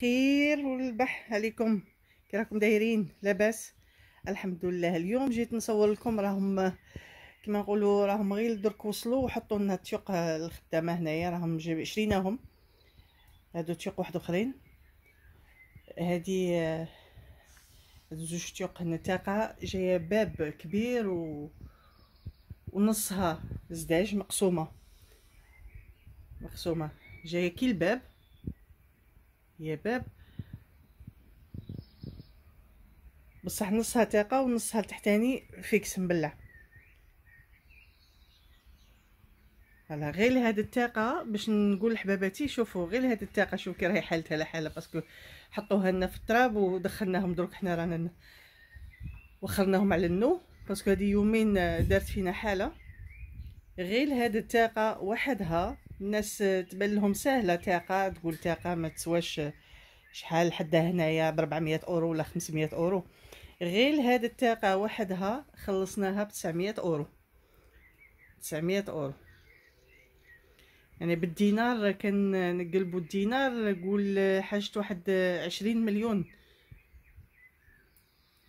خير والبح عليكم كي راكم دايرين لاباس الحمد لله اليوم جيت نصور لكم راهم كما نقولوا راهم غير درك وصلوا وحطوا لنا التيق الخدامه هنايا راهم شريناهم هادو تيق واحد اخرين هادي هادو زوج تيق هنا تاقه جايه باب كبير و ونصها زداج مقسومه مقسومه جايه كي الباب يا باب بصح نصها تاقة ونصها لتحتاني فيكس مبلع فوالا غير هاد التاقه باش نقول لحباباتي شوفوا غير هاد التاقه شوف كي راهي حالتها لا حاله باسكو حطوها لنا في التراب ودخلناهم دروك حنا رانا وخرناهم على النو باسكو هادي يومين دارت فينا حاله غير هاد التاقه وحدها الناس تبان لهم سهله تاقه تقول تاقه ما تسواش شحال حدا هنايا ب 400 اورو ولا 500 اورو غير هاد التاقه وحدها خلصناها ب 900 اورو 900 اورو يعني بالدينار كان نقلبوا الدينار نقول حاجه واحد 20 مليون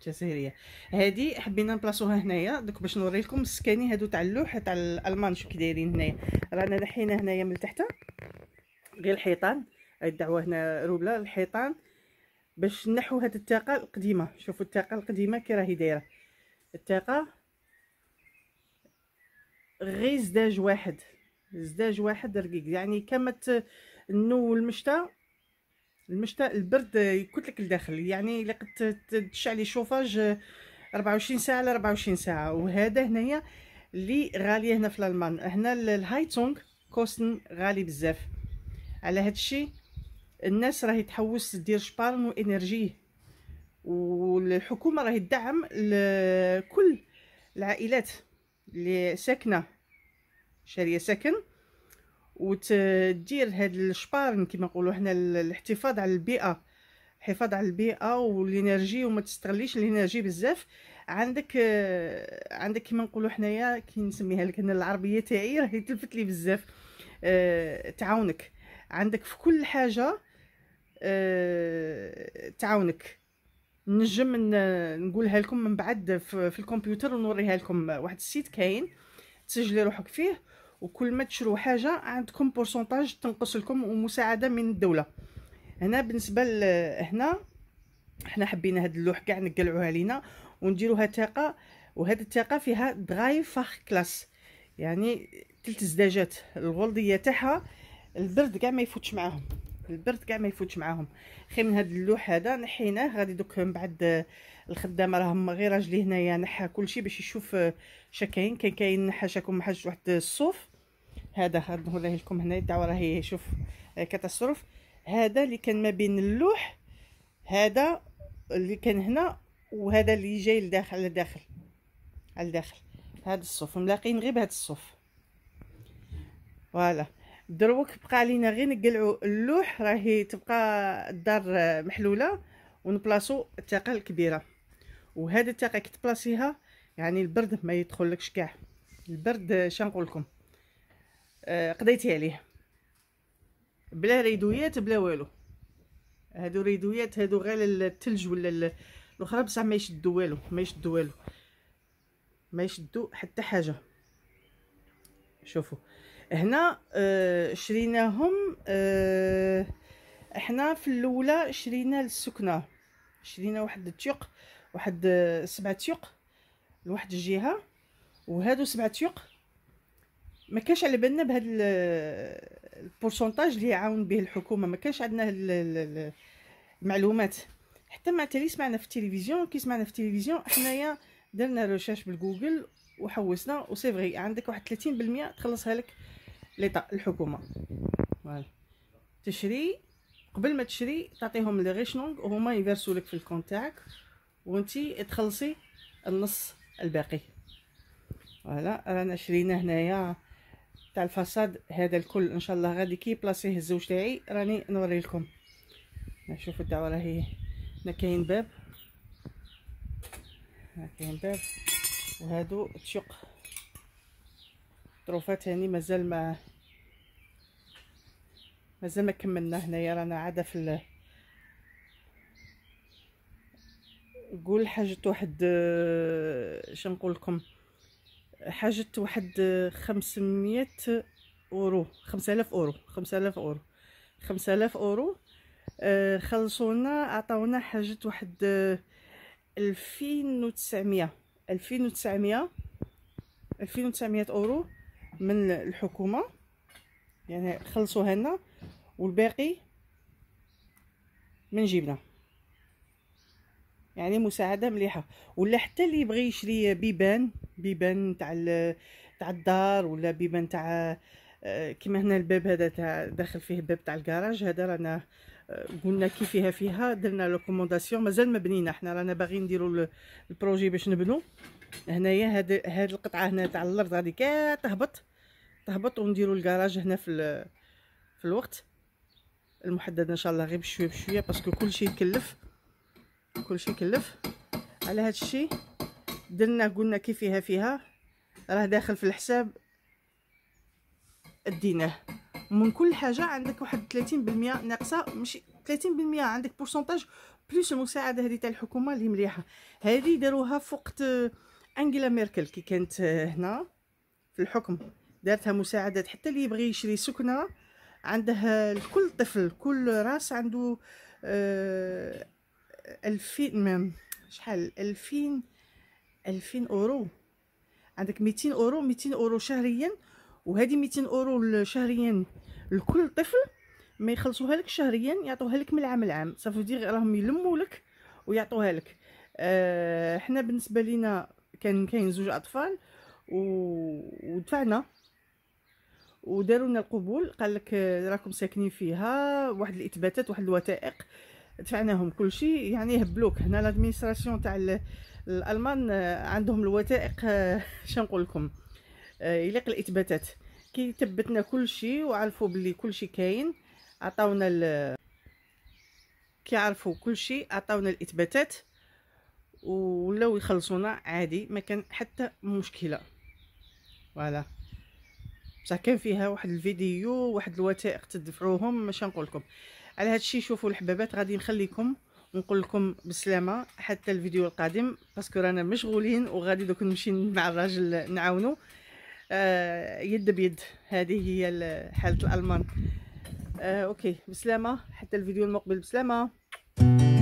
الجزائريه هذه حبينا نبلاصوها هنايا دوك باش نوري لكم السكاني هادو تاع اللوح تاع الالمان شو كي دايرين هنايا رانا نحينا هنايا من تحت غير الحيطان الدعوه هنا روبلا الحيطان باش نحو هاد الطاقه القديمه شوفوا الطاقه القديمه كي راهي دايره الطاقه غير زداج واحد زداج واحد رقيق يعني كما النو والمشتا المشتا البرد يكتلك لك الداخل يعني الا قد تشعلي شوفاج 24 ساعه على 24 ساعه وهذا هنايا اللي غاليه هنا في الالمان هنا الهايتونغ كوستن غالي بزاف على هادشي الناس راهي تحوس دير شبارن وانرجيه والحكومه راهي تدعم كل العائلات اللي ساكنه شاريه سكن وتدير هاد الشبارن كما نقولوا حنا الاحتفاظ على البيئه الحفاظ على البيئه والانرجي وما تستغليش الانرجي بزاف عندك آه، عندك كما نقولوا حنايا كي نسميها لك انا العربيه تاعي راهي تلفت لي بزاف أه تعاونك عندك في كل حاجه أه تعاونك نجم نقولها لكم من بعد في, في الكمبيوتر ونوريها لكم واحد السيت كاين تسجلي روحك فيه وكل ما تشرو حاجه عندكم بورسنتاج تنقص لكم ومساعده من الدوله هنا بالنسبه هنا حنا حبينا هاد اللوح كاع نقلعوها لينا ونديروها تاقه وهاد التاقه فيها دراي فاخ كلاس يعني تلت زداجات الغلظيه تاعها البرد كاع ما يفوتش معاهم البرد كاع ما يفوتش معاهم خير من هاد اللوح هذا نحيناه غادي دوك من بعد الخدامه راهم غير راجلي هنايا نحى كلشي باش يشوف شا كاين كان كاين نحى شاكم حاج واحد الصوف هذا نوريه لكم هنا الدعوه راهي شوف آه، كاتاستروف هذا اللي كان ما بين اللوح هذا اللي كان هنا وهذا اللي جاي لداخل على داخل على داخل هذا الصوف ملاقين غير بهذا الصوف فوالا دروك بقى علينا غير نقلعوا اللوح راهي تبقى الدار محلوله ونبلاصو التاقه الكبيره وهذا التاقه كتبلاصيها يعني البرد ما يدخلكش كاع البرد شنقولكم لكم آه، قضيتي عليه بلا ريدويات بلا والو هادو ريدويات هادو غير الثلج ولا الاخرى بصح ما يشدو والو ما يشدو والو ما يشدو حتى حاجه شوفوا هنا آه شريناهم آه احنا في الاولى شرينا السكنه شرينا واحد التيق واحد آه، سبعة تيق لواحد الجهه وهادو سبعة تيق ما كانش على بالنا بهذا البورسونتاج اللي يعاون به الحكومه ما كانش عندنا المعلومات حتى ما تلي سمعنا في التلفزيون كي سمعنا في التلفزيون حنايا درنا ريشيرش بالجوجل وحوسنا وسي فغي عندك واحد 30% تخلصها لك ليطا الحكومه فوالا تشري قبل ما تشري تعطيهم لي ريشنونغ وهما يفرسوا لك في الكونت تاعك وانتي تخلصي النص الباقي فوالا رانا شرينا هنايا تاع الفساد هذا الكل ان شاء الله غادي كي بلاصيه الزوج تاعي راني نوري لكم نشوف الدعوه راهي هنا كاين باب ها كاين باب وهادو تشق طروفات هاني مازال ما مازال ما كملنا هنايا رانا عاده في قول حاجه واحد شنقول لكم حاجة واحد خمسمية اورو خمسالاف اورو خمسالاف اورو خمسالاف اورو آه، خلصونا عطاونا حاجة واحد آه، الفين وتسعمية الفين وتسعمية الفين وتسعمية اورو من الحكومة يعني خلصوها لنا والباقي من جيبنا يعني مساعده مليحه ولا حتى اللي يبغي يشري بيبان بيبان تاع تاع الدار ولا بيبان تاع آه، كيما هنا الباب هذا تاع داخل فيه باب تاع الكراج هذا رانا آه، قلنا كي فيها فيها درنا لوكومونداسيون مازال ما بنينا حنا رانا باغيين نديرو البروجي باش نبنو هنايا هاد هاد القطعه هنا تاع الارض غادي كاع تهبط تهبط ونديرو الكراج هنا في في الوقت المحدد ان شاء الله غير بشويه بشويه باسكو كلشي يكلف كلشي كلف على هذا الشيء درنا قلنا كي فيها فيها راه داخل في الحساب اديناه من كل حاجه عندك واحد 30% ناقصه ماشي 30% عندك بورسونتاج بلوس المساعده هذه تاع الحكومه اللي مليحه هذه داروها فوقت انجيلا ميركل كي كانت هنا في الحكم دارتها مساعدات حتى اللي يبغي يشري سكنه عندها كل طفل كل راس عنده آه، ألفين شحال ألفين ألفين أورو عندك ميتين أورو ميتين أورو شهريا وهذه ميتين أورو شهريا لكل طفل ما يخلصوها لك شهريا يعطوها لك من العام العام صافي دير راهم يلموا لك ويعطوها لك أه حنا بالنسبه لينا كان كاين زوج اطفال و... ودفعنا وداروا لنا القبول قال لك راكم ساكنين فيها واحد الاثباتات واحد الوثائق دفعناهم كلشي يعني هبلوك هنا لادمينستراسيون تاع الالمان آه، عندهم الوثائق آه، شنقول لكم آه، يليق الاثباتات كي ثبتنا كلشي وعرفوا بلي كلشي كاين عطاونا ال... كل كلشي عطاونا الاثباتات ولاو يخلصونا عادي ما كان حتى مشكله فوالا بصح كان فيها واحد الفيديو واحد الوثائق تدفعوهم ماشي نقول لكم على هذا الشيء شوفوا الحبابات غادي نخليكم ونقول لكم بالسلامه حتى الفيديو القادم باسكو رانا مشغولين وغادي دوك نمشي مع الراجل نعاونو آه يد بيد هذه هي حاله الالمان آه اوكي بسلامه حتى الفيديو المقبل بسلامه